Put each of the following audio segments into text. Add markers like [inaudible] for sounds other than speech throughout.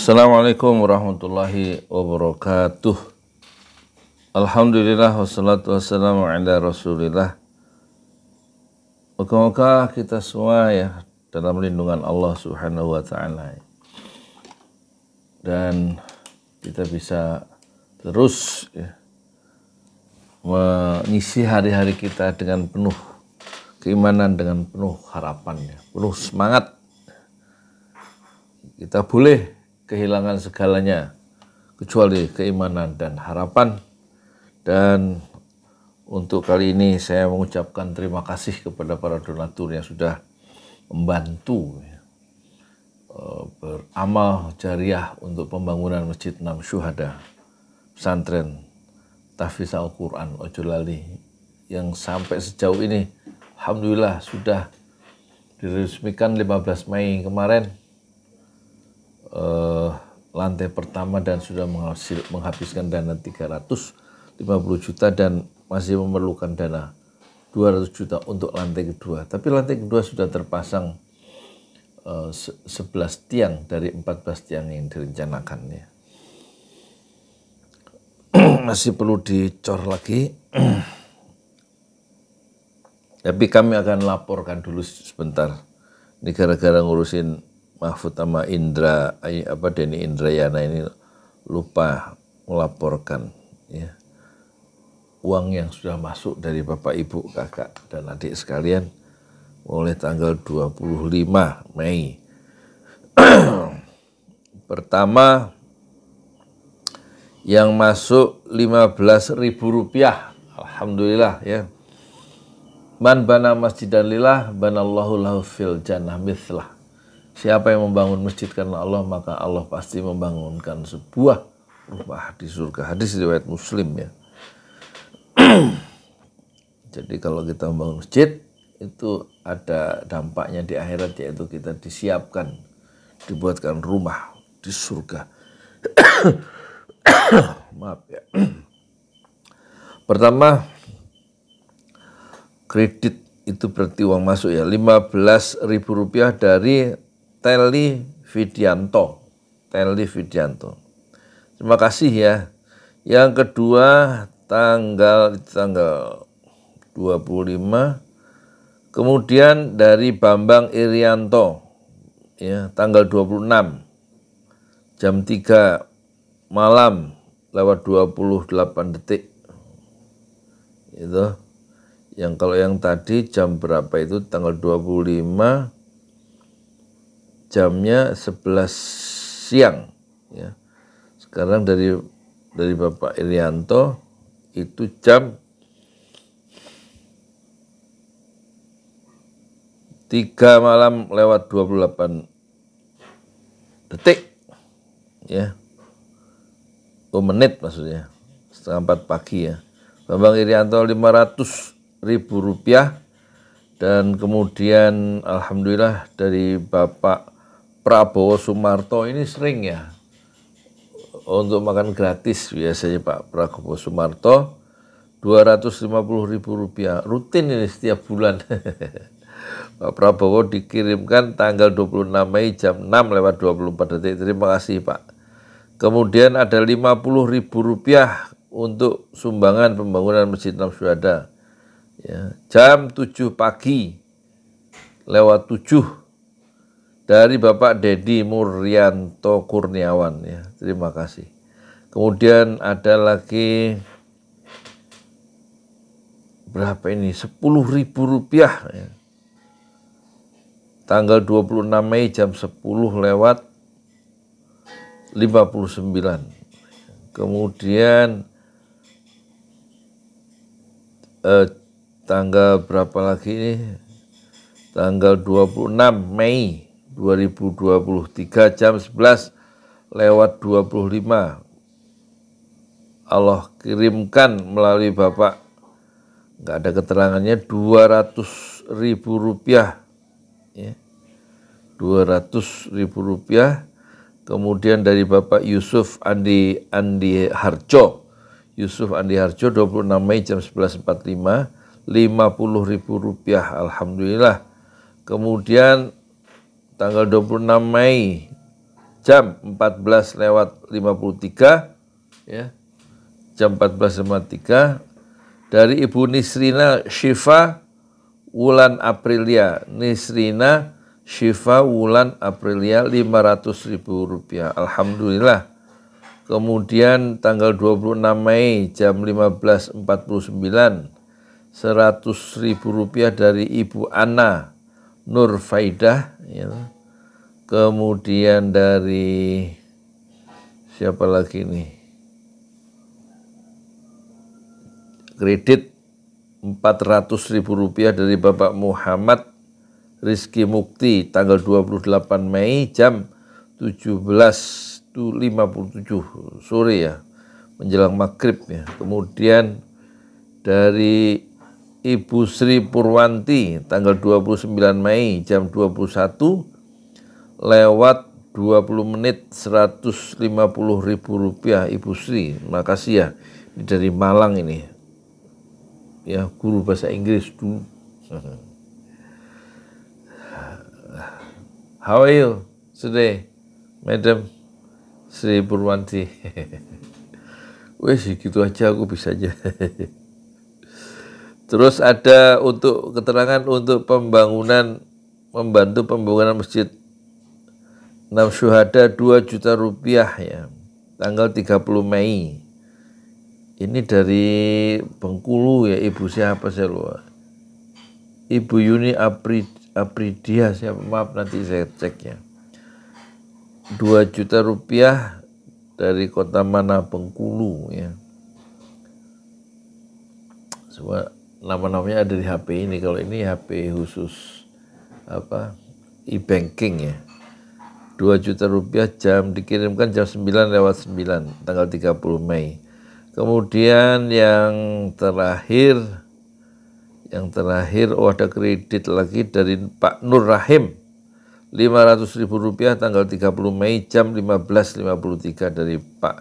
Assalamualaikum warahmatullahi wabarakatuh. Alhamdulillah wassalatu wassalamu ala Rasulillah. Moga-moga kita semua ya dalam lindungan Allah Subhanahu wa taala. Dan kita bisa terus ya, mengisi hari-hari kita dengan penuh keimanan, dengan penuh harapan, ya, penuh semangat. Kita boleh kehilangan segalanya kecuali keimanan dan harapan. Dan untuk kali ini saya mengucapkan terima kasih kepada para donatur yang sudah membantu ya. eh, beramal jariah untuk pembangunan Masjid Nam Syuhada pesantren Tafis Al-Quran Ojolali yang sampai sejauh ini Alhamdulillah sudah diresmikan 15 Mei kemarin uh, lantai pertama dan sudah menghasil, menghabiskan dana 350 juta dan masih memerlukan dana 200 juta untuk lantai kedua. Tapi lantai kedua sudah terpasang uh, eh, 11 tiang dari 14 tiang yang direncanakannya [clears throat] masih perlu dicor lagi. [clears throat] Tapi kami akan laporkan dulu sebentar. Ini gara-gara ngurusin Mahfud sama Indra eh, apa Deni Indrayana ini lupa melaporkan ya uang yang sudah masuk dari bapak ibu kakak dan adik sekalian mulai tanggal 25 Mei. [clears throat] Pertama yang masuk 15.000 rupiah. Alhamdulillah ya. Man bana masjidan lillah banallahu lahu fil jannah mithlah. Siapa yang membangun masjid karena Allah maka Allah pasti membangunkan sebuah rumah di surga. Hadis riwayat Muslim ya. [clears throat] Jadi kalau kita membangun masjid itu ada dampaknya di akhirat yaitu kita disiapkan dibuatkan rumah di surga. [clears throat] Maaf ya. [clears throat] Pertama kredit itu berarti uang masuk ya 15 ribu rupiah dari Teli Vidianto. Teli Vidianto. Terima kasih ya. Yang kedua tanggal tanggal 25 Kemudian dari Bambang Irianto ya tanggal 26 jam 3 malam lewat 28 detik. Itu. Yang kalau yang tadi jam berapa itu tanggal 25 jamnya 11 siang ya. Sekarang dari dari Bapak Irianto itu jam 3 malam lewat 28 detik ya oh menit maksudnya setengah empat pagi ya Bambang Irianto 500 ribu rupiah dan kemudian Alhamdulillah dari Bapak Prabowo Sumarto ini sering ya untuk makan gratis biasanya Pak Prabowo Sumarto puluh ribu rupiah rutin ini setiap bulan [laughs] Pak Prabowo dikirimkan tanggal 26 Mei jam 6 lewat 24 detik terima kasih Pak kemudian ada puluh ribu rupiah untuk sumbangan pembangunan Masjid Syuhada ya, jam 7 pagi lewat 7 dari Bapak Dedi Murianto Kurniawan ya. Terima kasih. Kemudian ada lagi berapa ini? Sepuluh ribu rupiah. Ya. Tanggal 26 Mei jam 10 lewat 59. Kemudian eh, tanggal berapa lagi ini? Tanggal 26 Mei 2023 jam 11 lewat 25 Allah kirimkan melalui Bapak nggak ada keterangannya 200 ribu rupiah ya. 200 ribu rupiah kemudian dari Bapak Yusuf Andi Andi Harjo Yusuf Andi Harjo 26 Mei jam 11.45 50 ribu rupiah Alhamdulillah kemudian tanggal 26 Mei jam 14 lewat 53 ya jam 14.53 dari Ibu Nisrina Syifa Wulan Aprilia Nisrina Syifa Wulan Aprilia 500 ribu rupiah Alhamdulillah kemudian tanggal 26 Mei jam 15.49 100 ribu rupiah dari Ibu Ana Nur Faidah ya. kemudian dari siapa lagi nih kredit empat ratus ribu rupiah dari Bapak Muhammad Rizki Mukti tanggal 28 Mei jam 17.57 sore ya menjelang maghrib ya kemudian dari Ibu Sri Purwanti tanggal 29 Mei jam 21 lewat 20 menit 150 ribu rupiah Ibu Sri makasih ya ini dari Malang ini ya guru bahasa Inggris dulu [laughs] How are you today Madam Sri Purwanti [laughs] wes gitu aja aku bisa aja [laughs] Terus ada untuk keterangan untuk pembangunan membantu pembangunan masjid 6 syuhada 2 juta rupiah ya tanggal 30 Mei. Ini dari Bengkulu ya ibu siapa saya lupa. Ibu Yuni Apri, Apridia siapa maaf nanti saya cek ya. 2 juta rupiah dari kota mana Bengkulu ya. Sebab nama-namanya ada di HP ini kalau ini HP khusus apa e-banking ya 2 juta rupiah jam dikirimkan jam 9 lewat 9 tanggal 30 Mei kemudian yang terakhir yang terakhir oh ada kredit lagi dari Pak Nur Rahim 500 ribu rupiah tanggal 30 Mei jam 15.53 dari Pak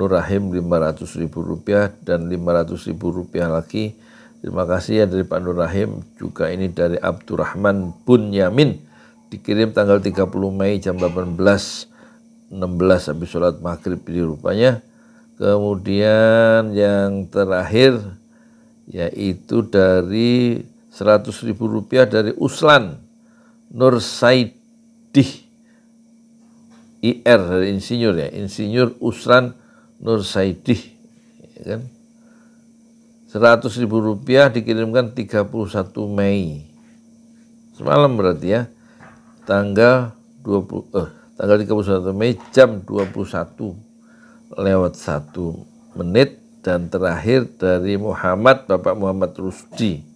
Nur Rahim 500 ribu rupiah dan 500 ribu rupiah lagi Terima kasih ya dari Pak Nur Rahim. Juga ini dari Abdurrahman Bunyamin. Dikirim tanggal 30 Mei jam 18. 16 habis sholat maghrib ini rupanya. Kemudian yang terakhir yaitu dari 100 ribu rupiah dari Uslan Nur Saidi IR dari insinyur ya insinyur Uslan Nur Saidi ya kan Seratus ribu rupiah dikirimkan 31 Mei. Semalam berarti ya. Tanggal 20 eh tanggal 31 Mei jam 21 lewat satu menit dan terakhir dari Muhammad Bapak Muhammad Rusdi.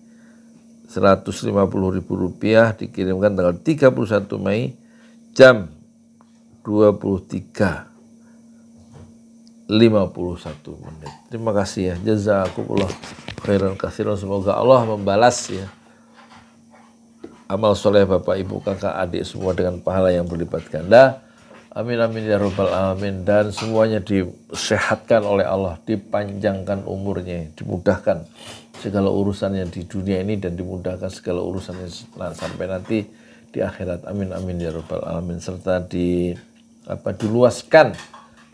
seratus lima puluh ribu rupiah dikirimkan tanggal 31 Mei jam 23 51 menit. Terima kasih ya. Jazakumullah khairan kasiran. Semoga Allah membalas ya amal soleh Bapak Ibu kakak adik semua dengan pahala yang berlipat ganda. Amin amin ya rabbal alamin dan semuanya disehatkan oleh Allah, dipanjangkan umurnya, dimudahkan segala urusannya di dunia ini dan dimudahkan segala urusannya sampai nanti di akhirat. Amin amin ya rabbal alamin serta di apa diluaskan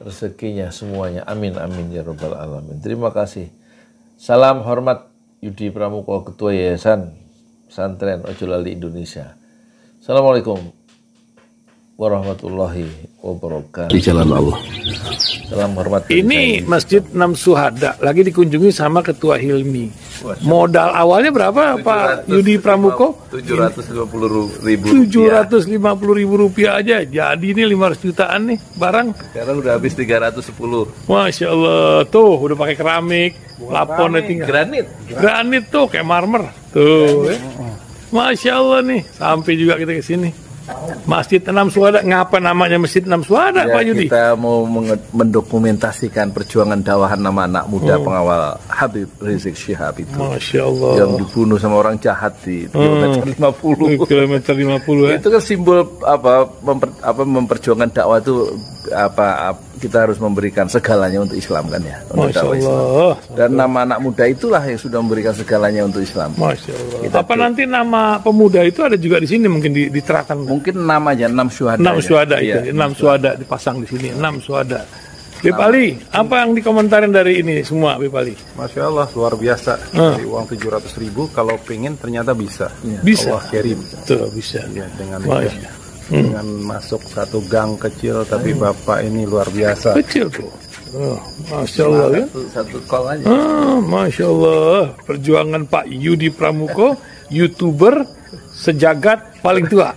rezekinya semuanya. Amin amin ya robbal alamin. Terima kasih. Salam hormat Yudi Pramuko Ketua Yayasan Santren Ojolali Indonesia. Assalamualaikum warahmatullahi wabarakatuh. Di jalan Allah. Salam hormat. Ini Masjid Enam Suhada lagi dikunjungi sama Ketua Hilmi. Modal awalnya berapa 700, Pak Yudi Pramuko? Tujuh ratus puluh ribu Tujuh ratus lima puluh ribu rupiah aja. Jadi ini lima ratus jutaan nih barang. Sekarang udah habis tiga ratus 310. Masya Allah. Tuh udah pakai keramik. lapon granit. Granit tuh kayak marmer. Tuh. Ya. Masya Allah nih. Sampai juga kita ke sini. Masjid Enam Suara, ngapa namanya Masjid Enam Suara ya, Pak Yudi? Kita mau mendokumentasikan perjuangan dakwahan nama anak muda hmm. pengawal Habib Rizik Syihab itu. Masya Allah. Yang dibunuh sama orang jahat di oh. kilometer hmm. 50. Eh, kilometer 50 ya. Eh. itu kan simbol apa, memper, apa memperjuangkan dakwah itu apa, apa kita harus memberikan segalanya untuk Islam kan ya untuk Masya Allah. Islam. Dan nama anak muda itulah yang sudah memberikan segalanya untuk Islam. Masya Allah. Kita Apa nanti nama pemuda itu ada juga di sini mungkin diterakan? Mungkin nama namanya enam syuhada. Enam syuhada iya, ya. itu, enam syuhada dipasang di sini, enam syuhada. Bip Ali, apa yang dikomentarin dari ini semua Bip Ali? Masya Allah, luar biasa. Dari uang 700 ribu, kalau pengen ternyata bisa. Bisa. Allah kirim. Betul, bisa. Ya, dengan Masya hmm. dengan masuk satu gang kecil tapi hmm. bapak ini luar biasa kecil tuh Oh, Masya Allah ya. Satu, satu call aja. Ah, Masya Allah. Perjuangan Pak Yudi Pramuko, YouTuber sejagat paling tua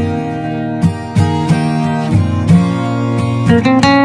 Thank you.